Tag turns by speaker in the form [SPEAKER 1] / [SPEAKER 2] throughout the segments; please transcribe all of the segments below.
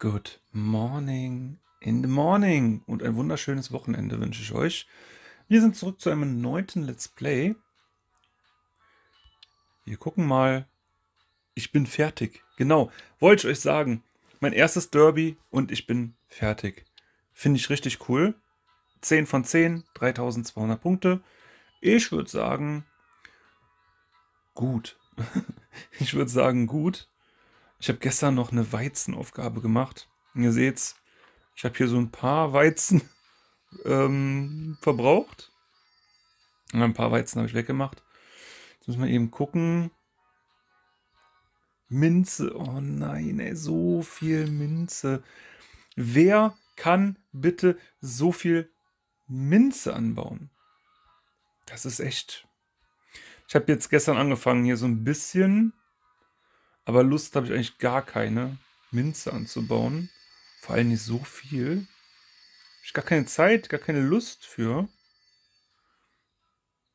[SPEAKER 1] Good morning in the morning und ein wunderschönes Wochenende wünsche ich euch. Wir sind zurück zu einem neunten Let's Play. Wir gucken mal. Ich bin fertig. Genau, wollte ich euch sagen. Mein erstes Derby und ich bin fertig. Finde ich richtig cool. 10 von 10, 3200 Punkte. Ich würde sagen, gut. ich würde sagen, gut. Ich habe gestern noch eine Weizenaufgabe gemacht. Und ihr seht's, ich habe hier so ein paar Weizen ähm, verbraucht. Und ein paar Weizen habe ich weggemacht. Jetzt müssen wir eben gucken. Minze. Oh nein, ey, so viel Minze. Wer kann bitte so viel Minze anbauen? Das ist echt. Ich habe jetzt gestern angefangen, hier so ein bisschen aber Lust habe ich eigentlich gar keine, Minze anzubauen. Vor allem nicht so viel. Hab ich gar keine Zeit, gar keine Lust für.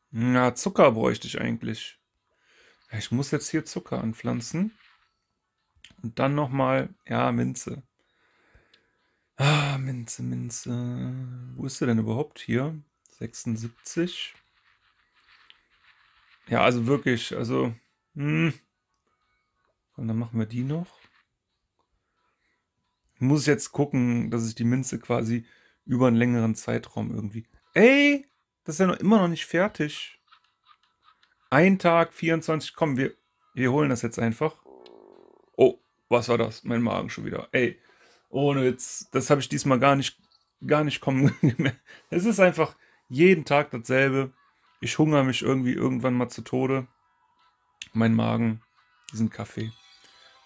[SPEAKER 1] Na, Zucker bräuchte ich eigentlich. Ich muss jetzt hier Zucker anpflanzen. Und dann nochmal, ja, Minze. Ah, Minze, Minze. Wo ist sie denn überhaupt hier? 76. Ja, also wirklich, also, mh, hm. Und dann machen wir die noch. Ich muss jetzt gucken, dass ich die Minze quasi über einen längeren Zeitraum irgendwie. Ey, das ist ja noch immer noch nicht fertig. Ein Tag, 24. Komm, wir, wir holen das jetzt einfach. Oh, was war das? Mein Magen schon wieder. Ey, ohne jetzt. Das habe ich diesmal gar nicht, gar nicht kommen es ist einfach jeden Tag dasselbe. Ich hungere mich irgendwie irgendwann mal zu Tode. Mein Magen, diesen Kaffee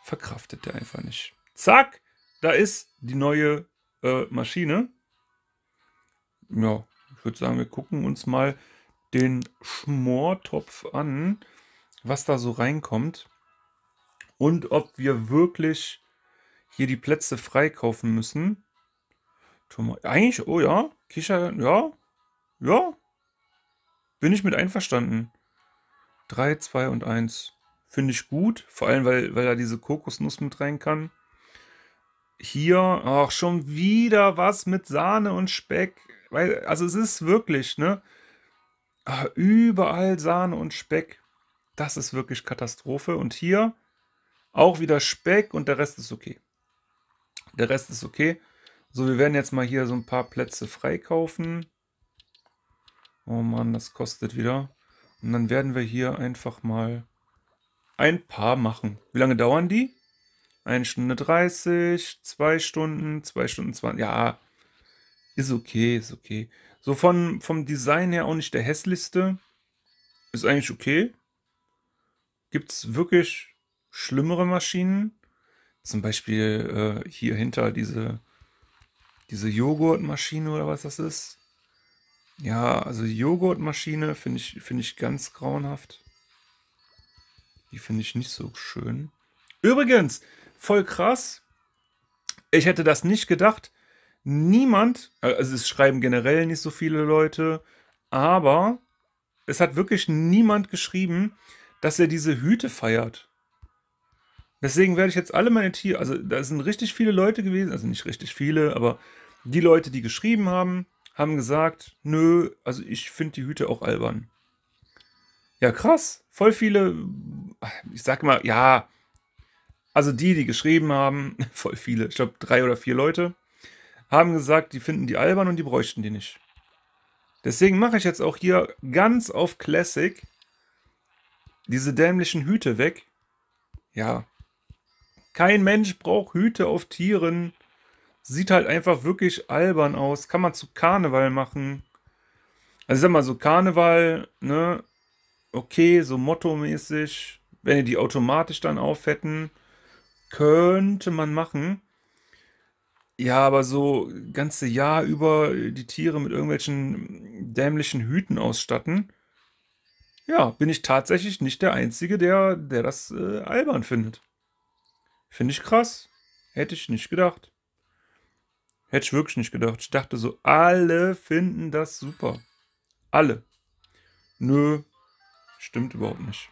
[SPEAKER 1] verkraftet der einfach nicht. Zack, da ist die neue äh, Maschine. Ja, ich würde sagen, wir gucken uns mal den Schmortopf an, was da so reinkommt und ob wir wirklich hier die Plätze freikaufen müssen. Eigentlich, oh ja, Kisha, ja, ja, bin ich mit einverstanden. 3, 2 und 1. Finde ich gut, vor allem, weil, weil da diese Kokosnuss mit rein kann. Hier, auch schon wieder was mit Sahne und Speck. Weil, also es ist wirklich, ne? Ach, überall Sahne und Speck. Das ist wirklich Katastrophe. Und hier auch wieder Speck und der Rest ist okay. Der Rest ist okay. So, wir werden jetzt mal hier so ein paar Plätze freikaufen. Oh Mann, das kostet wieder. Und dann werden wir hier einfach mal ein paar machen. Wie lange dauern die? 1 Stunde 30, 2 Stunden, 2 Stunden 20. Ja, ist okay, ist okay. So von, vom Design her auch nicht der hässlichste. Ist eigentlich okay. Gibt es wirklich schlimmere Maschinen? Zum Beispiel äh, hier hinter diese, diese Joghurtmaschine oder was das ist. Ja, also Joghurtmaschine finde ich, find ich ganz grauenhaft. Die finde ich nicht so schön. Übrigens, voll krass. Ich hätte das nicht gedacht. Niemand, also es schreiben generell nicht so viele Leute, aber es hat wirklich niemand geschrieben, dass er diese Hüte feiert. Deswegen werde ich jetzt alle meine Tiere, also da sind richtig viele Leute gewesen, also nicht richtig viele, aber die Leute, die geschrieben haben, haben gesagt, nö, also ich finde die Hüte auch albern. Ja, krass. Voll viele ich sag mal, ja, also die, die geschrieben haben, voll viele, ich glaube drei oder vier Leute, haben gesagt, die finden die albern und die bräuchten die nicht. Deswegen mache ich jetzt auch hier ganz auf Classic diese dämlichen Hüte weg. Ja. Kein Mensch braucht Hüte auf Tieren. Sieht halt einfach wirklich albern aus. Kann man zu Karneval machen. Also ich sag mal, so Karneval, ne? Okay, so Motto-mäßig. Wenn ihr die automatisch dann auffetten, könnte man machen. Ja, aber so ganze Jahr über die Tiere mit irgendwelchen dämlichen Hüten ausstatten. Ja, bin ich tatsächlich nicht der Einzige, der, der das äh, albern findet. Finde ich krass. Hätte ich nicht gedacht. Hätte ich wirklich nicht gedacht. Ich dachte so, alle finden das super. Alle. Nö, stimmt überhaupt nicht.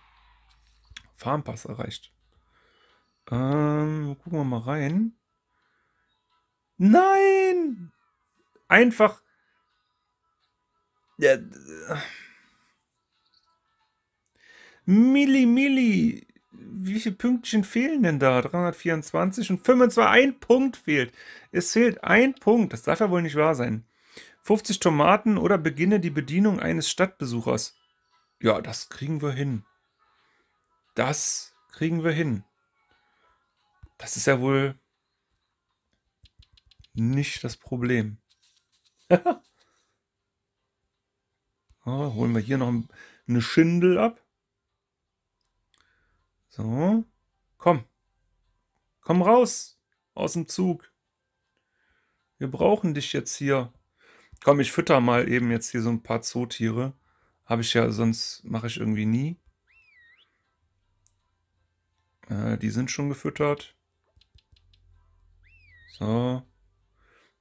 [SPEAKER 1] Farmpass erreicht. Ähm, gucken wir mal rein. Nein! Einfach. Ja. Milli, Milli. Wie viele Pünktchen fehlen denn da? 324 und 25. Ein Punkt fehlt. Es fehlt ein Punkt. Das darf ja wohl nicht wahr sein. 50 Tomaten oder beginne die Bedienung eines Stadtbesuchers. Ja, das kriegen wir hin das kriegen wir hin. Das ist ja wohl nicht das Problem. oh, holen wir hier noch eine Schindel ab. So, komm. Komm raus aus dem Zug. Wir brauchen dich jetzt hier. Komm, ich fütter mal eben jetzt hier so ein paar Zootiere. Habe ich ja, sonst mache ich irgendwie nie. Äh, die sind schon gefüttert. So.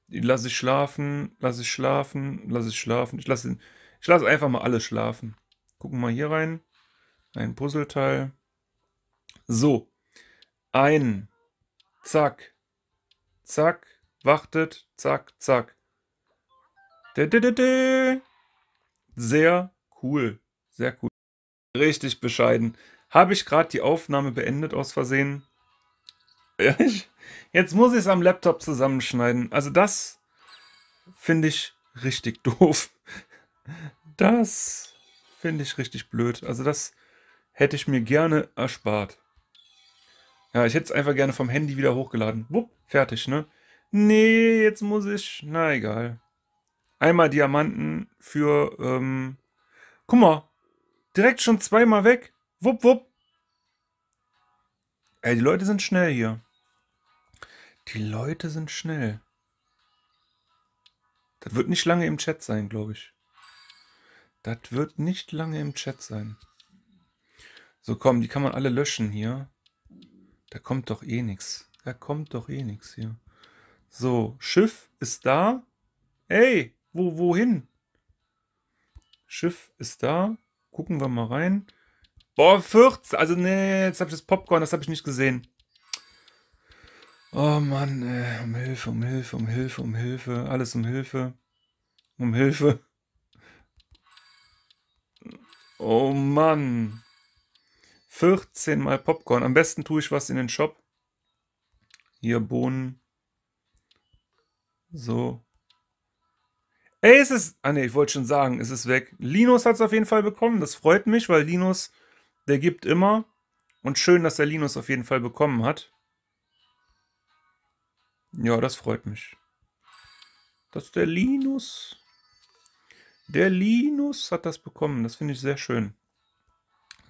[SPEAKER 1] Die lasse ich schlafen, lasse ich schlafen, lasse ich schlafen. Ich lasse ich lass einfach mal alle schlafen. Gucken wir mal hier rein. Ein Puzzleteil. So. Ein. Zack. Zack. Wartet. Zack, zack. Sehr cool. Sehr cool. Richtig bescheiden. Habe ich gerade die Aufnahme beendet aus Versehen? Jetzt muss ich es am Laptop zusammenschneiden. Also das finde ich richtig doof. Das finde ich richtig blöd. Also das hätte ich mir gerne erspart. Ja, ich hätte es einfach gerne vom Handy wieder hochgeladen. Wupp, fertig, ne? Nee, jetzt muss ich... Na, egal. Einmal Diamanten für... Ähm, guck mal, direkt schon zweimal weg. Wupp, wupp. Ey, die Leute sind schnell hier. Die Leute sind schnell. Das wird nicht lange im Chat sein, glaube ich. Das wird nicht lange im Chat sein. So, komm, die kann man alle löschen hier. Da kommt doch eh nichts. Da kommt doch eh nichts hier. So, Schiff ist da. Ey, wo, wohin? Schiff ist da. Gucken wir mal rein. Boah, 14. Also, nee, jetzt habe ich das Popcorn, das habe ich nicht gesehen. Oh Mann, ey. um Hilfe, um Hilfe, um Hilfe, um Hilfe. Alles um Hilfe. Um Hilfe. Oh Mann. 14 mal Popcorn. Am besten tue ich was in den Shop. Hier Bohnen. So. Ey, es ist. Ah ne, ich wollte schon sagen, es ist weg. Linus hat es auf jeden Fall bekommen. Das freut mich, weil Linus der gibt immer. Und schön, dass der Linus auf jeden Fall bekommen hat. Ja, das freut mich. Dass der Linus. Der Linus hat das bekommen. Das finde ich sehr schön.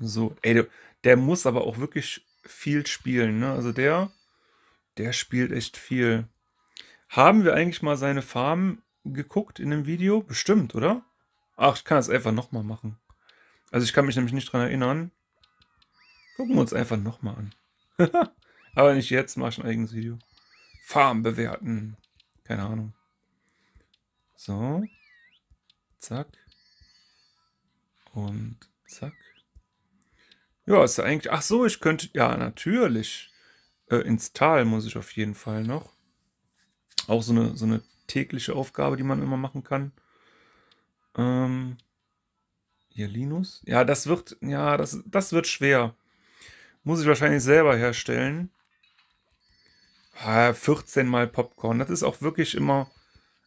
[SPEAKER 1] So, ey, der, der muss aber auch wirklich viel spielen. Ne? Also der, der spielt echt viel. Haben wir eigentlich mal seine Farben geguckt in dem Video? Bestimmt, oder? Ach, ich kann es einfach nochmal machen. Also ich kann mich nämlich nicht dran erinnern. Gucken wir uns einfach nochmal an. Aber nicht jetzt, mach ich ein eigenes Video. Farm bewerten. Keine Ahnung. So. Zack. Und zack. Ja, ist ja eigentlich... Ach so, ich könnte... Ja, natürlich. Äh, ins Tal muss ich auf jeden Fall noch. Auch so eine, so eine tägliche Aufgabe, die man immer machen kann. Ähm, hier Linus. Ja, das wird... Ja, das, das wird schwer. Muss ich wahrscheinlich selber herstellen. 14 ah, mal Popcorn. Das ist auch wirklich immer.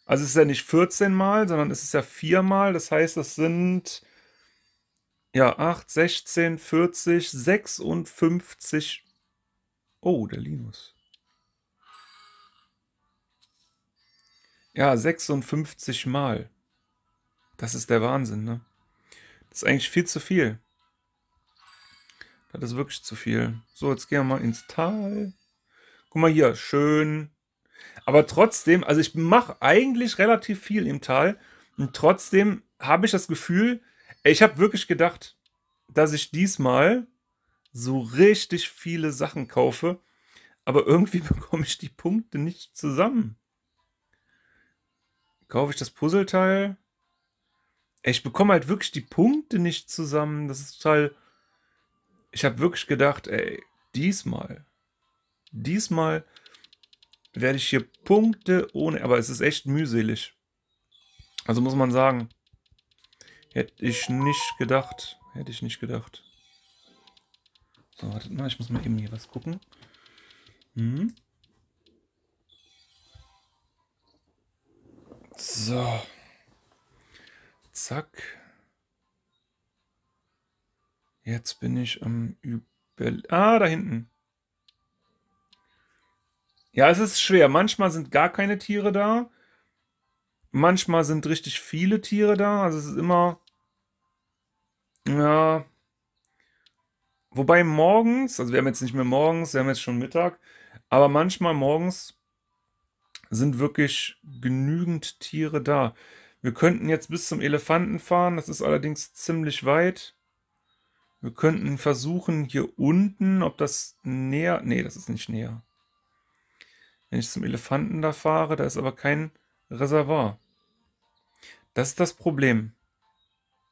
[SPEAKER 1] Also es ist ja nicht 14 mal, sondern es ist ja 4 mal. Das heißt, das sind ja 8, 16, 40, 56. Oh, der Linus. Ja, 56 mal. Das ist der Wahnsinn, ne? Das ist eigentlich viel zu viel. Das ist wirklich zu viel. So, jetzt gehen wir mal ins Tal. Guck mal hier, schön. Aber trotzdem, also ich mache eigentlich relativ viel im Tal. Und trotzdem habe ich das Gefühl, ich habe wirklich gedacht, dass ich diesmal so richtig viele Sachen kaufe. Aber irgendwie bekomme ich die Punkte nicht zusammen. Kaufe ich das Puzzleteil? Ich bekomme halt wirklich die Punkte nicht zusammen. Das ist total ich habe wirklich gedacht, ey, diesmal, diesmal werde ich hier Punkte ohne, aber es ist echt mühselig. Also muss man sagen, hätte ich nicht gedacht, hätte ich nicht gedacht. So, wartet mal, ich muss mal eben hier was gucken. Hm. So. Zack. Jetzt bin ich am Über... Ah, da hinten. Ja, es ist schwer. Manchmal sind gar keine Tiere da. Manchmal sind richtig viele Tiere da. Also es ist immer... Ja. Wobei morgens, also wir haben jetzt nicht mehr morgens, wir haben jetzt schon Mittag, aber manchmal morgens sind wirklich genügend Tiere da. Wir könnten jetzt bis zum Elefanten fahren, das ist allerdings ziemlich weit. Wir könnten versuchen, hier unten, ob das näher... Nee, das ist nicht näher. Wenn ich zum Elefanten da fahre, da ist aber kein Reservoir. Das ist das Problem.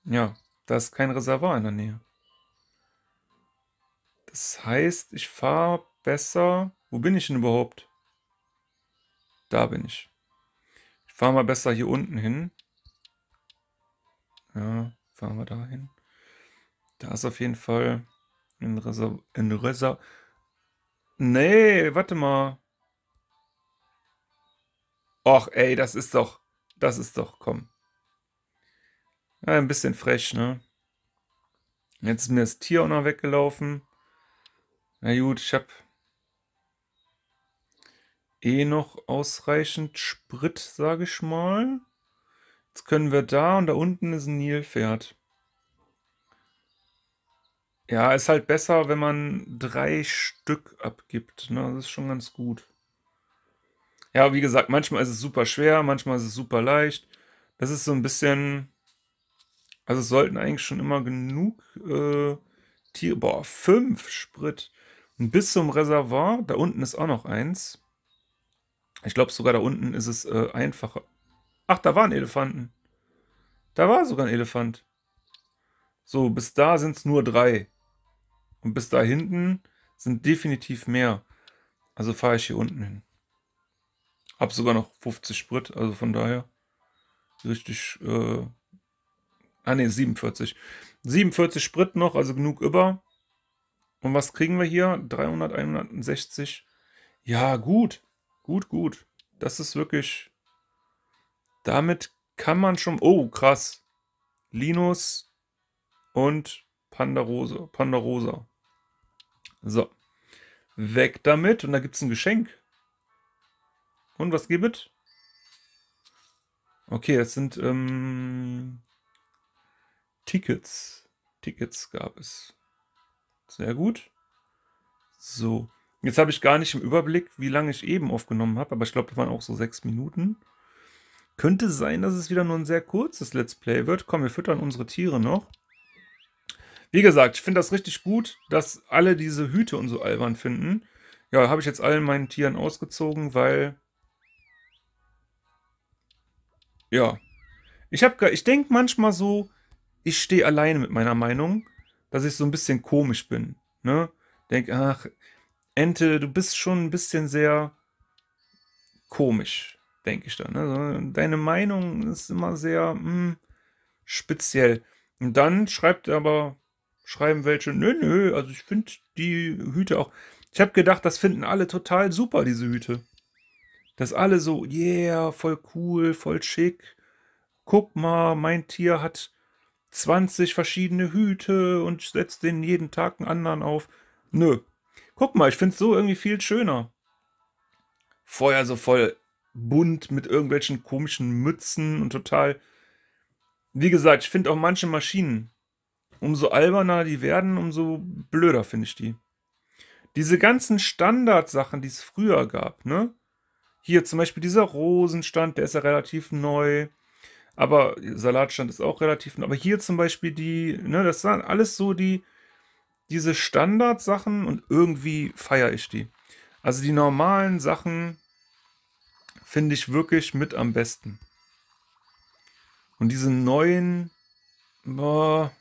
[SPEAKER 1] Ja, da ist kein Reservoir in der Nähe. Das heißt, ich fahre besser... Wo bin ich denn überhaupt? Da bin ich. Ich fahre mal besser hier unten hin. Ja, fahren wir da hin. Da ist auf jeden Fall ein Reservoir. Ein Reserv nee, warte mal. Och, ey, das ist doch... Das ist doch, komm. Ja, ein bisschen frech, ne? Jetzt ist mir das Tier auch noch weggelaufen. Na gut, ich habe eh noch ausreichend Sprit, sage ich mal. Jetzt können wir da und da unten ist ein Nilpferd. Ja, ist halt besser, wenn man drei Stück abgibt. Ne? Das ist schon ganz gut. Ja, wie gesagt, manchmal ist es super schwer, manchmal ist es super leicht. Das ist so ein bisschen. Also es sollten eigentlich schon immer genug äh, Tiere. Boah, fünf Sprit. Und bis zum Reservoir, da unten ist auch noch eins. Ich glaube sogar da unten ist es äh, einfacher. Ach, da waren Elefanten. Da war sogar ein Elefant. So, bis da sind es nur drei. Und bis da hinten sind definitiv mehr. Also fahre ich hier unten hin. Hab sogar noch 50 Sprit, also von daher richtig. Äh, ah ne, 47. 47 Sprit noch, also genug über. Und was kriegen wir hier? 300, 160. Ja, gut. Gut, gut. Das ist wirklich. Damit kann man schon. Oh, krass. Linus und Pandarosa. Pandarosa. So. Weg damit. Und da gibt es ein Geschenk. Und was gibt Okay, es sind ähm, Tickets. Tickets gab es. Sehr gut. So. Jetzt habe ich gar nicht im Überblick, wie lange ich eben aufgenommen habe, aber ich glaube, das waren auch so sechs Minuten. Könnte sein, dass es wieder nur ein sehr kurzes Let's Play wird. Komm, wir füttern unsere Tiere noch. Wie gesagt, ich finde das richtig gut, dass alle diese Hüte und so albern finden. Ja, habe ich jetzt allen meinen Tieren ausgezogen, weil... Ja. Ich, hab, ich denke manchmal so, ich stehe alleine mit meiner Meinung, dass ich so ein bisschen komisch bin. Ne? Denke, ach, Ente, du bist schon ein bisschen sehr komisch, denke ich dann. Ne? Deine Meinung ist immer sehr mh, hm, speziell. Und dann schreibt aber schreiben welche, nö, nö, also ich finde die Hüte auch. Ich habe gedacht, das finden alle total super, diese Hüte. Dass alle so, yeah, voll cool, voll schick. Guck mal, mein Tier hat 20 verschiedene Hüte und setzt den jeden Tag einen anderen auf. Nö. Guck mal, ich finde es so irgendwie viel schöner. Vorher so voll bunt mit irgendwelchen komischen Mützen und total. Wie gesagt, ich finde auch manche Maschinen umso alberner die werden, umso blöder finde ich die. Diese ganzen Standardsachen, die es früher gab, ne? Hier zum Beispiel dieser Rosenstand, der ist ja relativ neu. Aber Salatstand ist auch relativ neu. Aber hier zum Beispiel die, ne, das sind alles so die, diese Standardsachen und irgendwie feiere ich die. Also die normalen Sachen finde ich wirklich mit am besten. Und diese neuen, boah,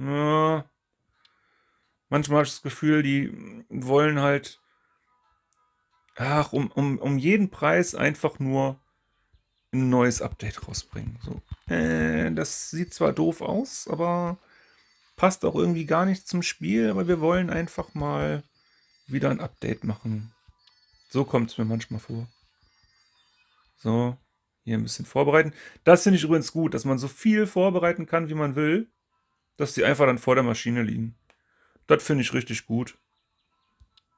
[SPEAKER 1] ja. Manchmal habe ich das Gefühl, die wollen halt, ach, um, um, um jeden Preis einfach nur ein neues Update rausbringen. So, äh, das sieht zwar doof aus, aber passt auch irgendwie gar nicht zum Spiel, aber wir wollen einfach mal wieder ein Update machen. So kommt es mir manchmal vor. So, hier ein bisschen vorbereiten. Das finde ich übrigens gut, dass man so viel vorbereiten kann, wie man will dass die einfach dann vor der Maschine liegen. Das finde ich richtig gut.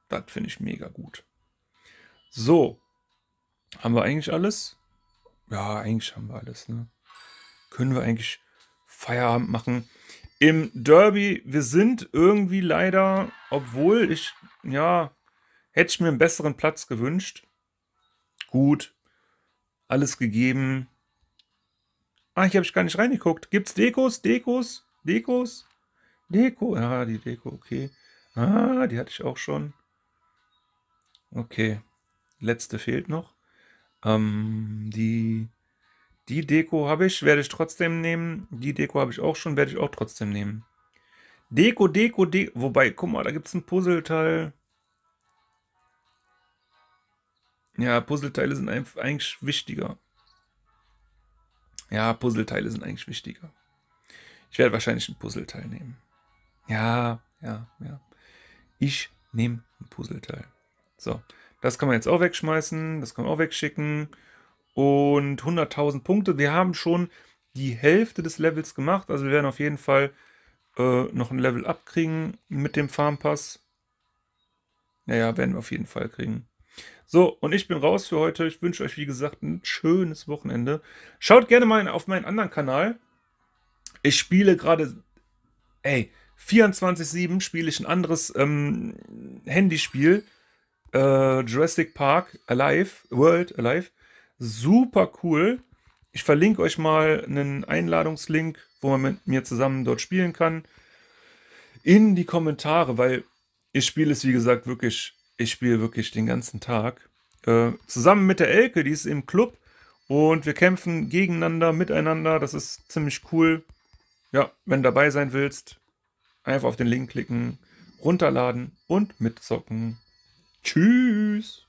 [SPEAKER 1] Das finde ich mega gut. So, haben wir eigentlich alles? Ja, eigentlich haben wir alles. Ne? Können wir eigentlich Feierabend machen? Im Derby, wir sind irgendwie leider, obwohl ich, ja, hätte ich mir einen besseren Platz gewünscht. Gut, alles gegeben. Ah, hier habe ich gar nicht reingeguckt. Gibt es Dekos? Dekos? Dekos? Deko, Ja, die Deko, okay. Ah, die hatte ich auch schon. Okay, letzte fehlt noch. Ähm, die, die Deko habe ich, werde ich trotzdem nehmen. Die Deko habe ich auch schon, werde ich auch trotzdem nehmen. Deko, Deko, Deko. Wobei, guck mal, da gibt es ein Puzzleteil. Ja, Puzzleteile sind eigentlich wichtiger. Ja, Puzzleteile sind eigentlich wichtiger. Ich werde wahrscheinlich ein Puzzleteil nehmen. Ja, ja, ja. Ich nehme ein Puzzleteil. So, das kann man jetzt auch wegschmeißen, das kann man auch wegschicken. Und 100.000 Punkte. Wir haben schon die Hälfte des Levels gemacht. Also wir werden auf jeden Fall äh, noch ein Level abkriegen mit dem Farmpass. Naja, werden wir auf jeden Fall kriegen. So, und ich bin raus für heute. Ich wünsche euch, wie gesagt, ein schönes Wochenende. Schaut gerne mal auf meinen anderen Kanal. Ich spiele gerade, ey, 24-7 spiele ich ein anderes ähm, Handyspiel. Äh, Jurassic Park Alive, World Alive. Super cool. Ich verlinke euch mal einen Einladungslink, wo man mit mir zusammen dort spielen kann, in die Kommentare, weil ich spiele es, wie gesagt, wirklich, ich spiele wirklich den ganzen Tag. Äh, zusammen mit der Elke, die ist im Club und wir kämpfen gegeneinander, miteinander. Das ist ziemlich cool. Ja, wenn du dabei sein willst, einfach auf den Link klicken, runterladen und mitzocken. Tschüss!